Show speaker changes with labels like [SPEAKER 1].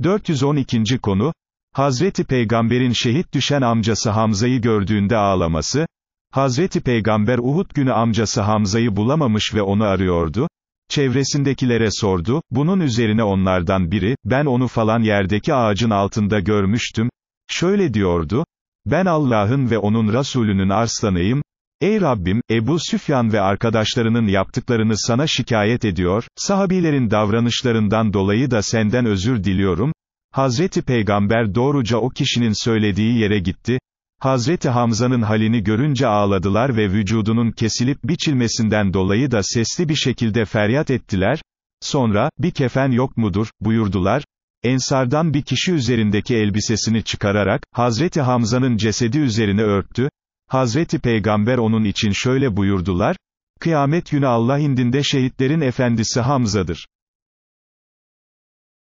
[SPEAKER 1] 412. konu, Hazreti Peygamber'in şehit düşen amcası Hamza'yı gördüğünde ağlaması, Hazreti Peygamber Uhud günü amcası Hamza'yı bulamamış ve onu arıyordu, çevresindekilere sordu, bunun üzerine onlardan biri, ben onu falan yerdeki ağacın altında görmüştüm, şöyle diyordu, ben Allah'ın ve onun Resulünün arslanıyım, Ey Rabbim, Ebu Süfyan ve arkadaşlarının yaptıklarını sana şikayet ediyor, sahabilerin davranışlarından dolayı da senden özür diliyorum, Hazreti Peygamber doğruca o kişinin söylediği yere gitti, Hazreti Hamza'nın halini görünce ağladılar ve vücudunun kesilip biçilmesinden dolayı da sesli bir şekilde feryat ettiler, sonra, bir kefen yok mudur, buyurdular, Ensardan bir kişi üzerindeki elbisesini çıkararak, Hazreti Hamza'nın cesedi üzerine örttü, Hazreti Peygamber onun için şöyle buyurdular, Kıyamet günü Allah indinde şehitlerin efendisi Hamza'dır.